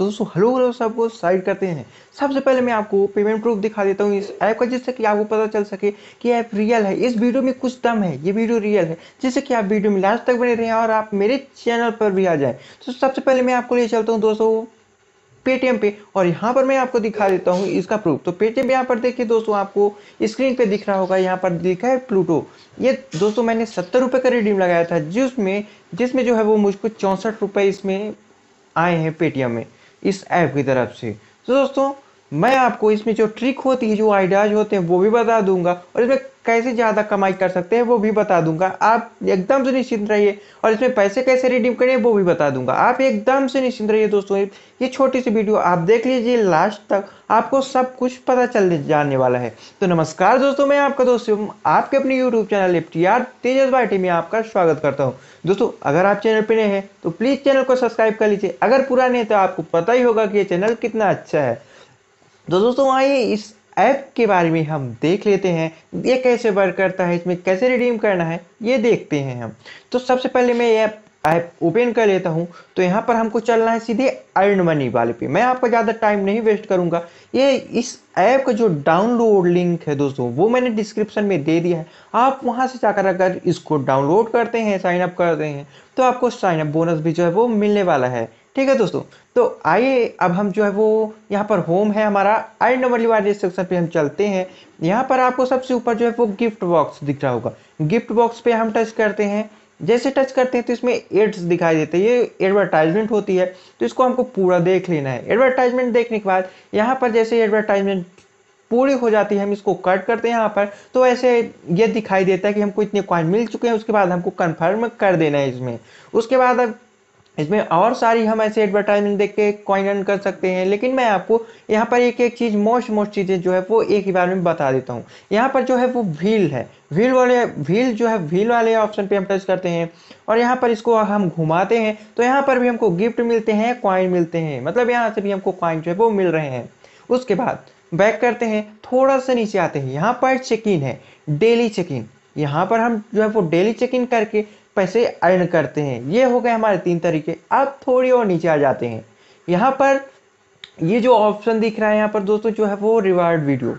तो दोस्तों हेलो दोस्तों आपको साइड करते हैं सबसे पहले मैं आपको पेमेंट प्रूफ दिखा देता हूँ इस ऐप का जिससे कि आपको पता चल सके कि ऐप रियल है इस वीडियो में कुछ दम है ये वीडियो रियल है जिससे कि आप वीडियो में लास्ट तक बने रहें और आप मेरे चैनल पर भी आ जाए तो सबसे पहले मैं आपको ले चलता हूँ दोस्तों पेटीएम पे और यहाँ पर मैं आपको दिखा देता हूँ इसका प्रूफ तो पेटीएम यहाँ पर देखिए दोस्तों आपको स्क्रीन पे दिख रहा होगा यहाँ पर लिखा है प्लूटो ये दोस्तों मैंने सत्तर रुपये का रिडीम लगाया था जिसमें जिसमें जो है वो मुझको चौंसठ रुपये इसमें आए हैं पेटीएम में इस ऐप की तरफ से तो दोस्तों मैं आपको इसमें जो ट्रिक होती है जो आइडियाज होते हैं वो भी बता दूंगा और इसमें कैसे ज़्यादा कमाई कर सकते हैं वो भी बता दूंगा आप एकदम से निश्चिंत रहिए और इसमें पैसे कैसे रिडीम करें वो भी बता दूंगा आप एकदम से निश्चिंत रहिए दोस्तों ये छोटी सी वीडियो आप देख लीजिए लास्ट तक आपको सब कुछ पता चल जाने वाला है तो नमस्कार दोस्तों मैं आपका दोस्त आपके अपने YouTube channel F T R Tejas भाई में आपका स्वागत करता हूँ दोस्तों अगर आप चैनल पर नए हैं तो प्लीज़ चैनल को सब्सक्राइब कर लीजिए अगर पुराने हैं तो आपको पता ही होगा कि ये चैनल कितना अच्छा है तो दोस्तों आइए इस ऐप के बारे में हम देख लेते हैं ये कैसे वर्क करता है इसमें कैसे रिडीम करना है ये देखते हैं हम तो सबसे पहले मैं ये ऐप ओपन कर लेता हूँ तो यहाँ पर हमको चलना है सीधे अर्न मनी वाले पे मैं आपका ज़्यादा टाइम नहीं वेस्ट करूँगा ये इस ऐप का जो डाउनलोड लिंक है दोस्तों वो मैंने डिस्क्रिप्शन में दे दिया है आप वहाँ से जाकर अगर इसको डाउनलोड करते हैं साइन अप करते हैं तो आपको साइनअप बोनस भी जो है वो मिलने वाला है ठीक है दोस्तों तो आइए अब हम जो है वो यहाँ पर होम है हमारा आई नंबर वाले सेक्शन पे हम चलते हैं यहाँ पर आपको सबसे ऊपर जो है वो गिफ्ट बॉक्स दिख रहा होगा गिफ्ट बॉक्स पे हम टच करते हैं जैसे टच करते हैं तो इसमें एड्स दिखाई देते हैं ये एडवर्टाइजमेंट होती है तो इसको हमको पूरा देख लेना है एडवर्टाइजमेंट देखने के बाद यहाँ पर जैसे एडवर्टाइजमेंट पूरी हो जाती है हम इसको कट करते हैं यहाँ पर तो ऐसे ये दिखाई देता है कि हमको इतने कॉइन मिल चुके हैं उसके बाद हमको कन्फर्म कर देना है इसमें उसके बाद अब इसमें और सारी हम ऐसे एडवर्टाइजमेंट देख के कॉइन अर्न कर सकते हैं लेकिन मैं आपको यहाँ पर एक एक चीज़ मोस्ट मोस्ट चीज़ें जो है वो एक ही बार में बता देता हूँ यहाँ पर जो है वो व्हील है व्हील वाले व्हील जो है व्हील वाले ऑप्शन पे हम टच करते हैं और यहाँ पर इसको हम घुमाते हैं तो यहाँ पर भी हमको गिफ्ट मिलते हैं कॉइन मिलते हैं मतलब यहाँ से भी हमको कॉइन जो है वो मिल रहे हैं उसके बाद बैक करते हैं थोड़ा सा नीचे आते हैं यहाँ पर चेक इन है डेली चेक इन यहाँ पर हम जो है वो डेली चेक इन करके पैसे अर्न करते हैं ये हो गए हमारे तीन तरीके अब थोड़ी और नीचे आ जाते हैं यहाँ पर ये जो ऑप्शन दिख रहा है यहाँ पर दोस्तों जो है वो रिवार्ड वीडियो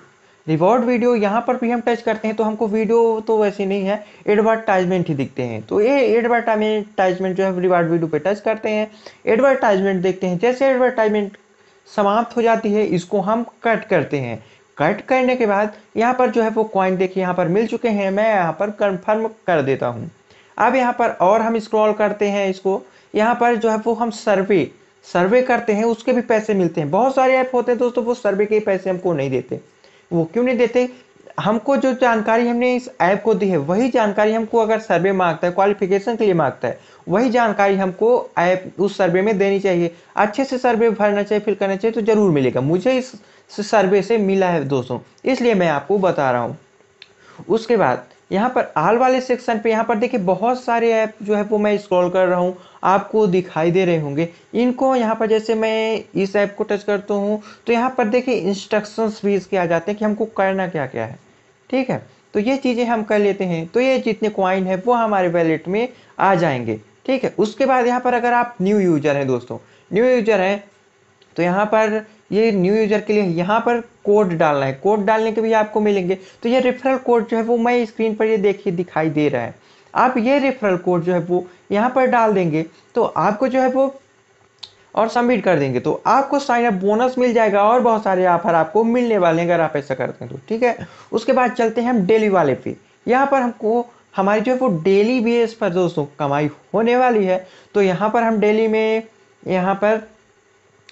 रिवॉर्ड वीडियो यहाँ पर भी हम टच करते हैं तो हमको वीडियो तो वैसे नहीं है एडवर्टाइजमेंट ही दिखते हैं तो ये एडवर्टाइजमेंट जो है रिवार्ड वीडियो पे टच करते हैं एडवर्टाइजमेंट देखते हैं जैसे एडवर्टाइजमेंट समाप्त हो जाती है इसको हम कट करते हैं कट करने के बाद यहाँ पर जो है वो क्वाइन देखिए यहाँ पर मिल चुके हैं मैं यहाँ पर कन्फर्म कर देता हूँ अब यहाँ पर और हम स्क्रॉल करते हैं इसको यहाँ पर जो है वो हम सर्वे सर्वे करते हैं उसके भी पैसे मिलते हैं बहुत सारे ऐप होते हैं दोस्तों वो सर्वे के पैसे हमको नहीं देते वो क्यों नहीं देते हमको जो जानकारी हमने इस ऐप को दी है वही जानकारी हमको अगर सर्वे मांगता है क्वालिफिकेशन के लिए मांगता है वही जानकारी हमको ऐप उस सर्वे में देनी चाहिए अच्छे से सर्वे भरना चाहिए फिल करना चाहिए तो ज़रूर मिलेगा मुझे इस सर्वे से मिला है दोस्तों इसलिए मैं आपको बता रहा हूँ उसके बाद यहाँ पर आल वाले सेक्शन पे यहाँ पर देखिए बहुत सारे ऐप जो है वो मैं स्क्रॉल कर रहा हूँ आपको दिखाई दे रहे होंगे इनको यहाँ पर जैसे मैं इस ऐप को टच करता हूँ तो यहाँ पर देखिए इंस्ट्रक्शंस भी इसके आ जाते हैं कि हमको करना क्या क्या है ठीक है तो ये चीज़ें हम कर लेते हैं तो ये जितने क्वाइन है वो हमारे वैलेट में आ जाएंगे ठीक है उसके बाद यहाँ पर अगर आप न्यू यूजर हैं दोस्तों न्यू यूजर हैं तो यहाँ पर ये न्यू यूजर के लिए यहाँ पर कोड डालना है कोड डालने के भी आपको मिलेंगे तो ये रेफरल कोड जो है वो मैं स्क्रीन पर ये देखिए दिखाई दे रहा है आप ये रेफरल कोड जो है वो यहाँ पर डाल देंगे तो आपको जो है वो और सबमिट कर देंगे तो आपको साइन अप बोनस मिल जाएगा और बहुत सारे ऑफर आपको मिलने वाले हैं अगर आप ऐसा करते हैं तो ठीक है उसके बाद चलते हैं हम डेली वाले पे यहाँ पर हमको हमारी जो है वो डेली बेस पर दोस्तों कमाई होने वाली है तो यहाँ पर हम डेली में यहाँ पर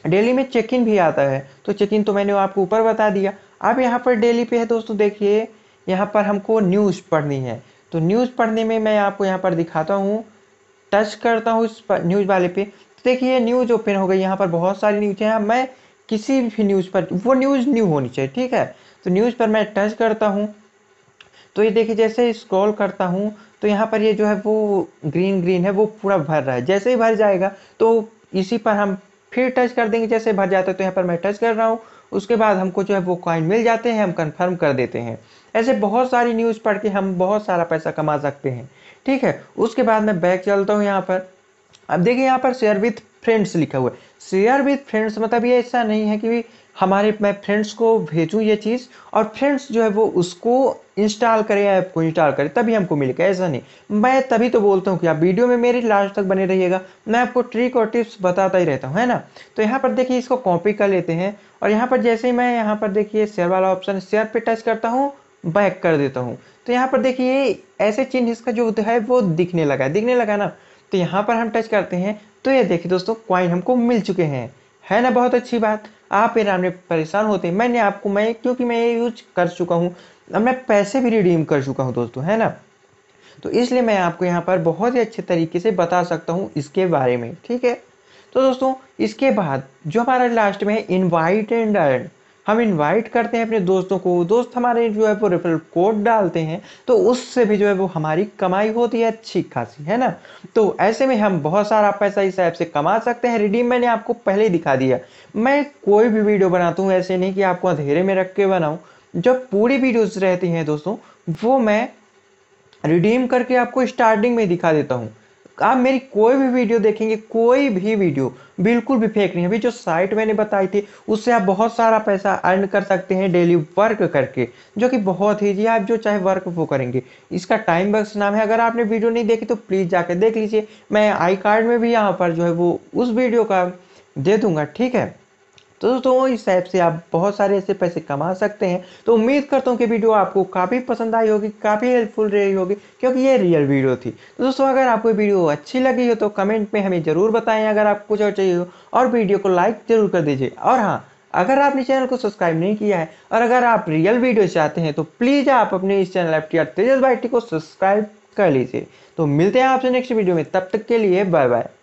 डेली में चेक इन भी आता है तो चेक इन तो मैंने आपको ऊपर बता दिया अब यहाँ पर डेली पे है दोस्तों देखिए यहाँ पर हमको न्यूज़ पढ़नी है तो न्यूज़ पढ़ने में मैं आपको यहाँ पर दिखाता हूँ टच करता हूँ इस न्यूज़ वाले पे तो देखिए न्यूज़ ओपन हो गई यहाँ पर बहुत सारी न्यूज़ है मैं किसी भी न्यूज़ पर वो न्यूज़ न्यू होनी चाहिए ठीक है तो न्यूज़ पर मैं टच करता हूँ तो ये देखिए जैसे स्क्रॉल करता हूँ तो यहाँ पर ये जो है वो ग्रीन ग्रीन है वो पूरा भर रहा है जैसे ही भर जाएगा तो इसी पर हम फिर टच कर देंगे जैसे भर जाता है तो यहाँ पर मैं टच कर रहा हूँ उसके बाद हमको जो है वो कॉइन मिल जाते हैं हम कंफर्म कर देते हैं ऐसे बहुत सारी न्यूज़ पढ़ के हम बहुत सारा पैसा कमा सकते हैं ठीक है उसके बाद मैं बैक चलता हूँ यहाँ पर अब देखिए यहाँ पर शेयर विथ फ्रेंड्स लिखा हुआ है शेयर विद फ्रेंड्स मतलब ये ऐसा नहीं है कि हमारे मैं फ्रेंड्स को भेजूँ ये चीज़ और फ्रेंड्स जो है वो उसको इंस्टॉल करें ऐप को इंस्टॉल करें तभी हमको मिलेगा ऐसा नहीं मैं तभी तो बोलता हूँ कि आप वीडियो में मेरी लास्ट तक बने रहिएगा मैं आपको ट्रिक और टिप्स बताता ही रहता हूँ है ना तो यहाँ पर देखिए इसको कॉपी कर लेते हैं और यहाँ पर जैसे ही मैं यहाँ पर देखिए शेयर वाला ऑप्शन शेयर पर टच करता हूँ बैक कर देता हूँ तो यहाँ पर देखिए ऐसे चिन्ह इसका जो है वो दिखने लगा है दिखने लगा ना तो यहाँ पर हम टच करते हैं तो ये देखिए दोस्तों क्वाइन हमको मिल चुके हैं है ना बहुत अच्छी बात आप ये नाम परेशान होते हैं मैंने आपको मैं क्योंकि मैं ये यूज कर चुका हूँ अब मैं पैसे भी रिडीम कर चुका हूँ दोस्तों है ना तो इसलिए मैं आपको यहाँ पर बहुत ही अच्छे तरीके से बता सकता हूँ इसके बारे में ठीक है तो दोस्तों इसके बाद जो हमारा लास्ट में है इन्वाइट एंड अर्न हम इनवाइट करते हैं अपने दोस्तों को दोस्त हमारे जो है वो रेफरल कोड डालते हैं तो उससे भी जो है वो हमारी कमाई होती है अच्छी खासी है ना तो ऐसे में हम बहुत सारा पैसा इस ऐप से कमा सकते हैं रिडीम मैंने आपको पहले ही दिखा दिया मैं कोई भी वीडियो बनाता हूँ ऐसे नहीं कि आपको अंधेरे में रख के बनाऊँ जब पूरी वीडियोज रहती हैं दोस्तों वो मैं रिडीम करके आपको स्टार्टिंग में दिखा देता हूँ आप मेरी कोई भी वीडियो देखेंगे कोई भी वीडियो बिल्कुल भी फेक नहीं अभी जो साइट मैंने बताई थी उससे आप बहुत सारा पैसा अर्न कर सकते हैं डेली वर्क करके जो कि बहुत ही आप जो चाहे वर्क वो करेंगे इसका टाइम बक्स नाम है अगर आपने वीडियो नहीं देखी तो प्लीज़ जाकर देख लीजिए मैं आई कार्ड में भी यहाँ पर जो है वो उस वीडियो का दे दूंगा ठीक है तो दोस्तों इस ऐप से आप बहुत सारे ऐसे पैसे कमा सकते हैं तो उम्मीद करता हूँ कि वीडियो आपको काफ़ी पसंद आई होगी काफ़ी हेल्पफुल रही होगी क्योंकि ये रियल वीडियो थी तो दोस्तों अगर आपको वीडियो अच्छी लगी हो तो कमेंट में हमें ज़रूर बताएं अगर आपको कुछ और चाहिए हो और वीडियो को लाइक ज़रूर कर दीजिए और हाँ अगर आपने चैनल को सब्सक्राइब नहीं किया है और अगर आप रियल वीडियो चाहते हैं तो प्लीज़ आप अपने इस चैनल एफ टी तेजस बाइटी को सब्सक्राइब कर लीजिए तो मिलते हैं आपसे नेक्स्ट वीडियो में तब तक के लिए बाय बाय